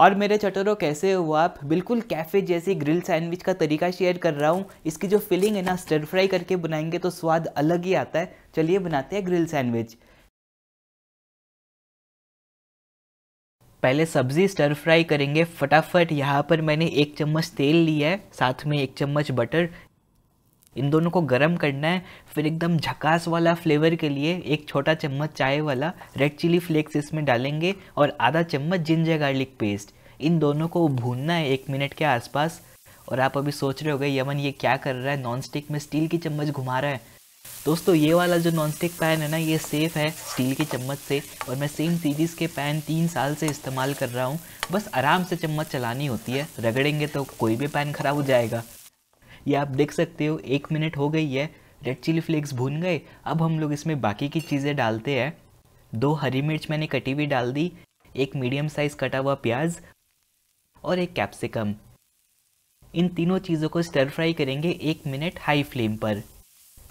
और मेरे चटोरों कैसे हो आप बिल्कुल कैफ़े जैसी ग्रिल सैंडविच का तरीका शेयर कर रहा हूँ इसकी जो फीलिंग है ना स्टर फ्राई करके बनाएंगे तो स्वाद अलग ही आता है चलिए बनाते हैं ग्रिल सैंडविच पहले सब्ज़ी स्टर फ्राई करेंगे फटाफट यहाँ पर मैंने एक चम्मच तेल लिया है साथ में एक चम्मच बटर इन दोनों को गर्म करना है फिर एकदम झकास वाला फ्लेवर के लिए एक छोटा चम्मच चाय वाला रेड चिली फ्लेक्स इसमें डालेंगे और आधा चम्मच जिंजर गार्लिक पेस्ट इन दोनों को भूनना है एक मिनट के आसपास और आप अभी सोच रहे हो गए यमन ये क्या कर रहा है नॉन स्टिक में स्टील की चम्मच घुमा रहा है दोस्तों ये वाला जो नॉन स्टिक पैन है ना ये सेफ़ है स्टील की चम्मच से और मैं सेम सीरीज़ के पैन तीन साल से इस्तेमाल कर रहा हूँ बस आराम से चम्मच चलानी होती है रगड़ेंगे तो कोई भी पैन ख़राब हो जाएगा ये आप देख सकते हो एक मिनट हो गई है रेड चिली फ्लेक्स भून गए अब हम लोग इसमें बाकी की चीज़ें डालते हैं दो हरी मिर्च मैंने कटी हुई डाल दी एक मीडियम साइज़ कटा हुआ प्याज और एक कैप्सिकम इन तीनों चीज़ों को स्टर फ्राई करेंगे एक मिनट हाई फ्लेम पर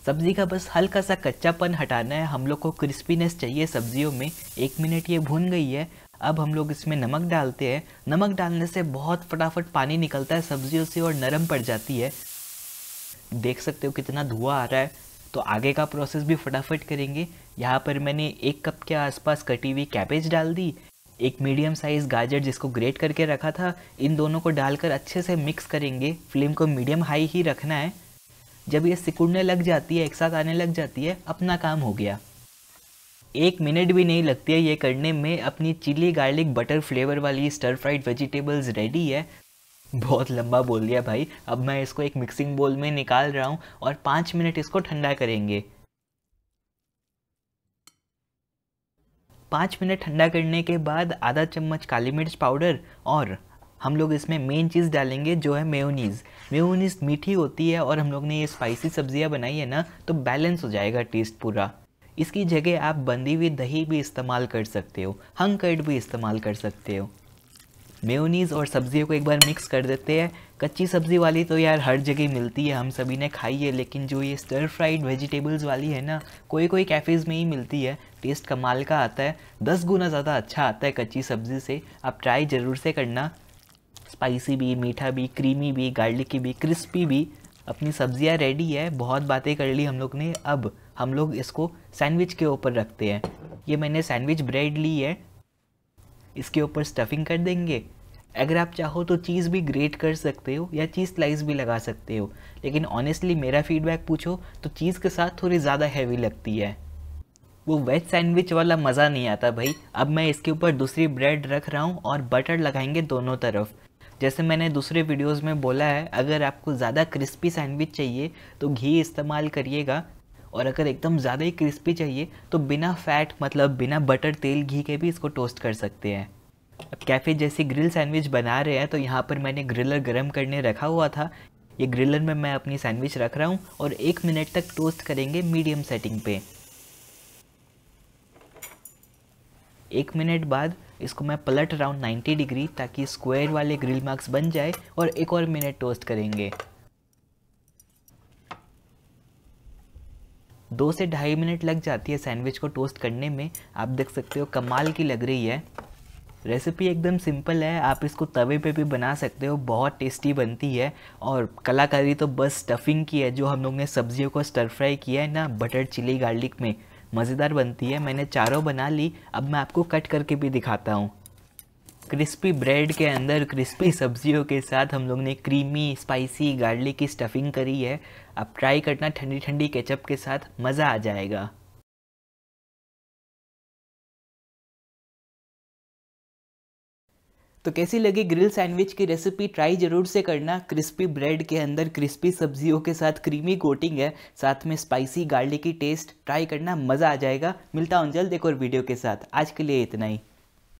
सब्ज़ी का बस हल्का सा कच्चापन हटाना है हम लोग को क्रिस्पीनेस चाहिए सब्जियों में एक मिनट ये भून गई है अब हम लोग इसमें नमक डालते हैं नमक डालने से बहुत फटाफट पानी निकलता है सब्जियों से और नरम पड़ जाती है देख सकते हो कितना धुआं आ रहा है तो आगे का प्रोसेस भी फटाफट करेंगे यहाँ पर मैंने एक कप के आसपास कटी हुई कैबेज डाल दी एक मीडियम साइज़ गाजर जिसको ग्रेट करके रखा था इन दोनों को डालकर अच्छे से मिक्स करेंगे फ्लेम को मीडियम हाई ही रखना है जब ये सिकुड़ने लग जाती है एक साथ आने लग जाती है अपना काम हो गया एक मिनट भी नहीं लगती है ये करने में अपनी चिली गार्लिक बटर फ्लेवर वाली स्टर फ्राइड वेजिटेबल्स रेडी है बहुत लंबा बोल दिया भाई अब मैं इसको एक मिक्सिंग बोल में निकाल रहा हूँ और पाँच मिनट इसको ठंडा करेंगे पाँच मिनट ठंडा करने के बाद आधा चम्मच काली मिर्च पाउडर और हम लोग इसमें मेन चीज़ डालेंगे जो है मेयोनीज़ मेयोनीज़ मीठी होती है और हम लोग ने ये स्पाइसी सब्जियाँ बनाई है ना तो बैलेंस हो जाएगा टेस्ट पूरा इसकी जगह आप बंदी हुई दही भी इस्तेमाल कर सकते हो हंग कर्ड भी इस्तेमाल कर सकते हो मेयोनीज़ और सब्जियों को एक बार मिक्स कर देते हैं कच्ची सब्ज़ी वाली तो यार हर जगह मिलती है हम सभी ने खाई है लेकिन जो ये स्टर फ्राइड वेजिटेबल्स वाली है ना कोई कोई कैफ़ेज़ में ही मिलती है टेस्ट कमाल का आता है दस गुना ज़्यादा अच्छा आता है कच्ची सब्ज़ी से आप ट्राई ज़रूर से करना स्पाइसी भी मीठा भी क्रीमी भी गार्लिकी भी क्रिस्पी भी अपनी सब्जियाँ रेडी है बहुत बातें कर ली हम लोग ने अब हम लोग इसको सैंडविच के ऊपर रखते हैं ये मैंने सैंडविच ब्रेड ली है इसके ऊपर स्टफिंग कर देंगे अगर आप चाहो तो चीज़ भी ग्रेट कर सकते हो या चीज़ स्लाइस भी लगा सकते हो लेकिन ऑनेस्टली मेरा फीडबैक पूछो तो चीज़ के साथ थोड़ी ज़्यादा हैवी लगती है वो वेज सैंडविच वाला मज़ा नहीं आता भाई अब मैं इसके ऊपर दूसरी ब्रेड रख रहा हूँ और बटर लगाएंगे दोनों तरफ जैसे मैंने दूसरे वीडियोस में बोला है अगर आपको ज़्यादा क्रिस्पी सैंडविच चाहिए तो घी इस्तेमाल करिएगा और अगर एकदम ज़्यादा ही क्रिस्पी चाहिए तो बिना फैट मतलब बिना बटर तेल घी के भी इसको टोस्ट कर सकते हैं अब कैफ़े जैसी ग्रिल सैंडविच बना रहे हैं तो यहाँ पर मैंने ग्रिलर गर्म करने रखा हुआ था ये ग्रिलर में मैं अपनी सैंडविच रख रहा हूँ और एक मिनट तक टोस्ट करेंगे मीडियम सेटिंग पे एक मिनट बाद इसको मैं पलट रहा हूँ नाइन्टी डिग्री ताकि स्क्वायर वाले ग्रिल मार्क्स बन जाए और एक और मिनट टोस्ट करेंगे दो से ढाई मिनट लग जाती है सैंडविच को टोस्ट करने में आप देख सकते हो कमाल की लग रही है रेसिपी एकदम सिंपल है आप इसको तवे पे भी बना सकते हो बहुत टेस्टी बनती है और कलाकारी तो बस स्टफिंग की है जो हम लोग ने सब्जियों को स्टर फ्राई किया है ना बटर चिली गार्लिक में मज़ेदार बनती है मैंने चारों बना ली अब मैं आपको कट करके भी दिखाता हूँ क्रिस्पी ब्रेड के अंदर क्रिस्पी सब्जियों के साथ हम लोग ने क्रीमी स्पाइसी गार्लिक की स्टफिंग करी है आप ट्राई करना ठंडी ठंडी केचप के साथ मज़ा आ जाएगा तो कैसी लगी ग्रिल सैंडविच की रेसिपी ट्राई जरूर से करना क्रिस्पी ब्रेड के अंदर क्रिस्पी सब्जियों के साथ क्रीमी कोटिंग है साथ में स्पाइसी की टेस्ट ट्राई करना मज़ा आ जाएगा मिलता हूँ जल्द एक और वीडियो के साथ आज के लिए इतना ही